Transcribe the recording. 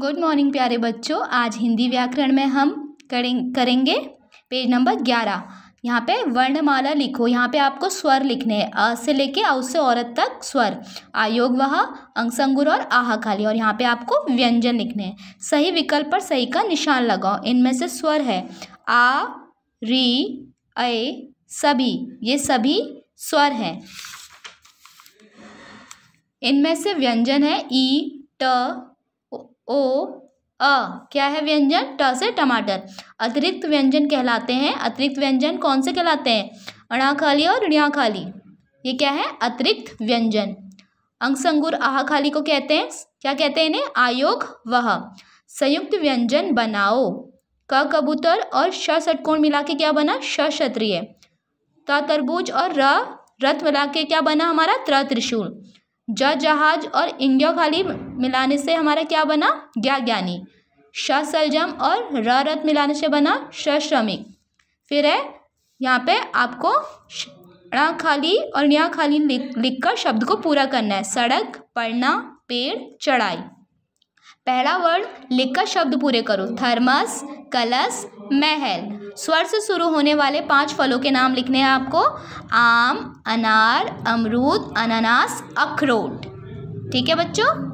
good morning प्यारे बच्चों आज हिंदी व्याकरण में हम करें करेंगे पेज नंबर ग्यारह यहाँ पे वर्णमाला लिखो यहाँ पे आपको स्वर लिखने हैं अ से लेके औ से औरत तक स्वर आयोग वह अंगसंगुर और आहा खाली और यहाँ पे आपको व्यंजन लिखने हैं सही विकल्प पर सही का निशान लगाओ इनमें से स्वर है आ री ए सभी ये सभी स्वर हैं इनमें से व्यंजन है ई ट ओ अ क्या है व्यंजन ट से टमाटर अतिरिक्त व्यंजन कहलाते हैं अतिरिक्त व्यंजन कौन से कहलाते हैं अणा खाली और ऋणा खाली ये क्या है अतिरिक्त व्यंजन अंग संगुर आहा खाली को कहते हैं क्या कहते हैं इन्हें आयोग वह संयुक्त व्यंजन बनाओ क कबूतर और श षटकोण मिला के क्या बना श क्षत्रिय त तरबूज और र रथ मिला के क्या बना हमारा त्र त्रिशूल ज जहाज और इंडिया खाली मिलाने से हमारा क्या बना ज्ञा ज्ञानी श सलजम और र रथ मिलाने से बना श श्रमिक फिर है यहाँ पे आपको णा खाली और न्या खाली लिख लिख कर शब्द को पूरा करना है सड़क पढ़ना पेड़ चढ़ाई पहला वर्ड लिखकर शब्द पूरे करो थर्मस कलस महल स्वर से शुरू होने वाले पांच फलों के नाम लिखने हैं आपको आम अनार अमरूद अनानास अखरोट ठीक है बच्चों